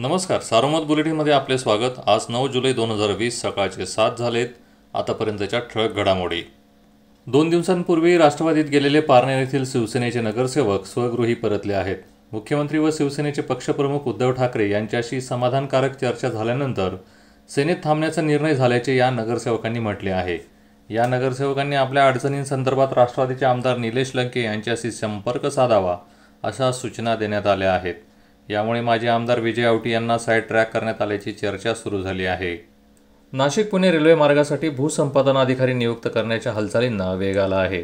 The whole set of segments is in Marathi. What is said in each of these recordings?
नमस्कार सारोमत बुलेटिनमध्ये आपले स्वागत आज नऊ जुलै दोन हजार वीस सकाळचे सात झालेत आतापर्यंतच्या ठळक घडामोडी दोन दिवसांपूर्वी राष्ट्रवादीत गेलेले पारनेर येथील शिवसेनेचे नगरसेवक स्वगृही परतले आहेत मुख्यमंत्री व शिवसेनेचे पक्षप्रमुख उद्धव ठाकरे यांच्याशी समाधानकारक चर्चा झाल्यानंतर सेनेत थांबण्याचा निर्णय झाल्याचे या नगरसेवकांनी म्हटले आहे या नगरसेवकांनी आपल्या अडचणींसंदर्भात राष्ट्रवादीचे आमदार निलेश लंके यांच्याशी संपर्क साधावा अशा सूचना देण्यात आल्या आहेत यामुळे माजी आमदार विजय आवटी यांना साईड ट्रॅक करण्यात आल्याची चर्चा सुरू झाली आहे नाशिक पुणे रेल्वे मार्गासाठी भूसंपादन अधिकारी नियुक्त करण्याच्या हालचालींना वेग आला आहे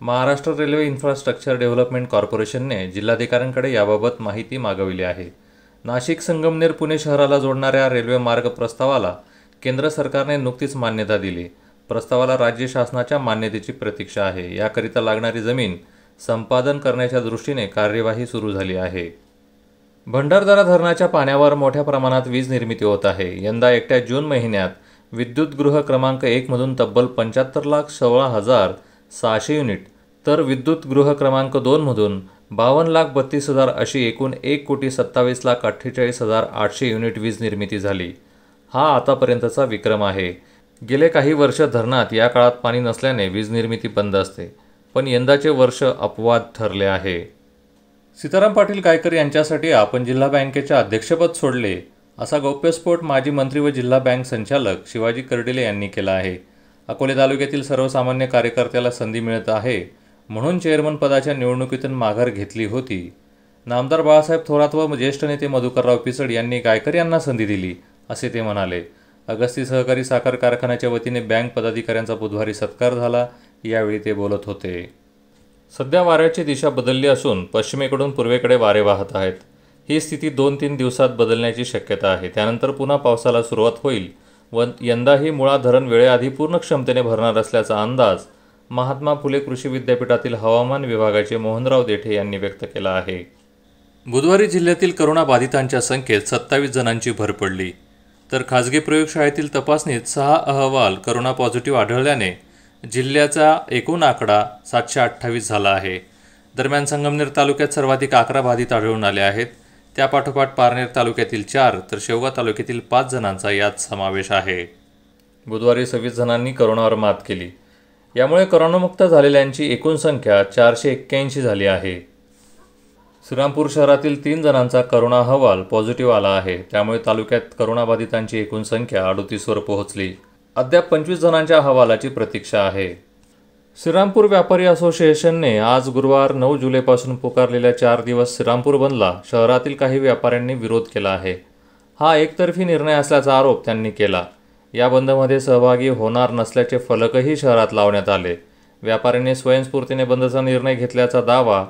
महाराष्ट्र रेल्वे इन्फ्रास्ट्रक्चर डेव्हलपमेंट कॉर्पोरेशनने जिल्हाधिकाऱ्यांकडे याबाबत माहिती मागविली आहे नाशिक संगमनेर पुणे शहराला जोडणाऱ्या रेल्वे मार्ग प्रस्तावाला केंद्र सरकारने नुकतीच मान्यता दिली प्रस्तावाला राज्य शासनाच्या मान्यतेची प्रतीक्षा आहे याकरिता लागणारी जमीन संपादन करण्याच्या दृष्टीने कार्यवाही सुरू झाली आहे भंडारदरा धरणाच्या पाण्यावर मोठ्या प्रमाणात वीज निर्मिती होत आहे यंदा एकट्या जून महिन्यात विद्युत गृह क्रमांक एकमधून तब्बल पंच्याहत्तर लाख सोळा हजार सहाशे युनिट तर विद्युत गृह क्रमांक दोनमधून बावन्न लाख बत्तीस हजार अशी एकूण एक कोटी सत्तावीस लाख अठ्ठेचाळीस हजार आठशे युनिट वीज निर्मिती झाली हा आतापर्यंतचा विक्रम आहे गेले काही वर्ष धरणात या काळात पाणी नसल्याने वीज निर्मिती बंद असते पण यंदाचे वर्ष अपवाद ठरले आहे सीताराम पाटील कायकर यांच्यासाठी आपण जिल्हा बँकेचे अध्यक्षपद सोडले असा गौप्यस्फोट माजी मंत्री व जिल्हा बँक संचालक शिवाजी कर्डिले यांनी केला आहे अकोले तालुक्यातील सर्वसामान्य कार्यकर्त्याला संधी मिळत आहे म्हणून चेअरमन पदाच्या निवडणुकीतून माघार घेतली होती नामदार बाळासाहेब थोरात व ज्येष्ठ नेते मधुकरराव पिसड यांनी गायकर यांना संधी दिली असे ते म्हणाले अगस्ती सहकारी साखर कारखान्याच्या वतीने बँक पदाधिकाऱ्यांचा बुधवारी सत्कार झाला यावेळी ते बोलत होते सध्या वाऱ्याची दिशा बदलली असून पश्चिमेकडून पूर्वेकडे वारे वाहत आहेत ही स्थिती दोन तीन दिवसात बदलण्याची शक्यता आहे त्यानंतर पुन्हा पावसाला सुरुवात होईल व यंदाही मुळा धरण वेळेआधी पूर्ण क्षमतेने भरणार असल्याचा अंदाज महात्मा फुले कृषी विद्यापीठातील हवामान विभागाचे मोहनराव देठे यांनी व्यक्त केला आहे बुधवारी जिल्ह्यातील करोना बाधितांच्या संख्येत सत्तावीस जणांची भर पडली तर खाजगी प्रयोगशाळेतील तपासणीत सहा अहवाल करोना पॉझिटिव्ह आढळल्याने जिल्ह्याचा एकूण आकडा सातशे अठ्ठावीस झाला आहे दरम्यान संगमनेर तालुक्यात सर्वाधिक अकरा बाधित आढळून आले आहेत त्यापाठोपाठ पारनेर तालुक्यातील चार तर शेवगा तालुक्यातील पाच जणांचा यात समावेश आहे बुधवारी सव्वीस जणांनी करोनावर मात केली यामुळे करोनामुक्त झालेल्यांची एकूण संख्या चारशे एक्क्याऐंशी झाली आहे श्रीरामपूर शहरातील तीन जणांचा करोना अहवाल पॉझिटिव्ह आला आहे त्यामुळे तालुक्यात करोनाबाधितांची एकूण संख्या अडतीसवर पोहोचली अद्याप पंचवीस जणांच्या अहवालाची प्रतीक्षा आहे श्रीरामपूर व्यापारी असोसिएशनने आज गुरुवार नऊ जुलैपासून पुकारलेल्या चार दिवस श्रीरामपूर बंदला शहरातील काही व्यापाऱ्यांनी विरोध केला आहे हा एकतर्फी निर्णय असल्याचा आरोप त्यांनी केला या बंदमध्ये सहभागी होणार नसल्याचे फलकही शहरात लावण्यात आले व्यापाऱ्यांनी स्वयंस्फूर्तीने बंदचा निर्णय घेतल्याचा दावा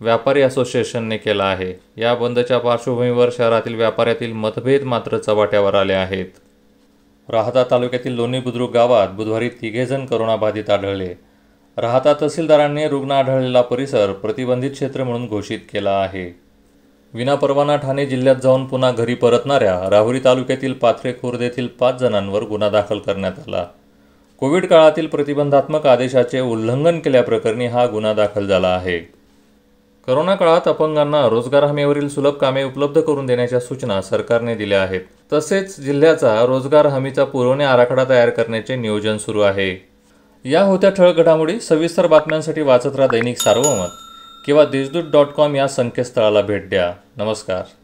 व्यापारी असोसिएशनने केला आहे या बंदच्या पार्श्वभूमीवर शहरातील व्यापाऱ्यातील मतभेद मात्र चव्हाट्यावर आले आहेत राहता तालुक्यातील लोणी बुद्रुक गावात बुधवारी तिघेजण करोनाबाधित आढळले राहता तहसीलदारांनी रुग्ण आढळलेला परिसर प्रतिबंधित क्षेत्र म्हणून घोषित केला आहे विनापरवाना ठाणे जिल्ह्यात जाऊन पुन्हा घरी परतणाऱ्या राहुरी तालुक्यातील पाथरे खुर्द येथील पाच जणांवर गुन्हा दाखल करण्यात आला कोविड काळातील प्रतिबंधात्मक आदेशाचे उल्लंघन केल्याप्रकरणी हा गुन्हा दाखल झाला आहे करोना काळात अपंगांना रोजगार हमीवरील सुलभ कामे उपलब्ध करून देण्याच्या सूचना सरकारने दिल्या आहेत तसेच जिल्ह्याचा रोजगार हमीचा पुरवणी आराखडा तयार करण्याचे नियोजन सुरू आहे या होत्या ठळक घडामोडी सविस्तर बातम्यांसाठी वाचत राहा दैनिक सार्वमत किंवा देशदूत डॉट कॉम या संकेतस्थळाला भेट द्या नमस्कार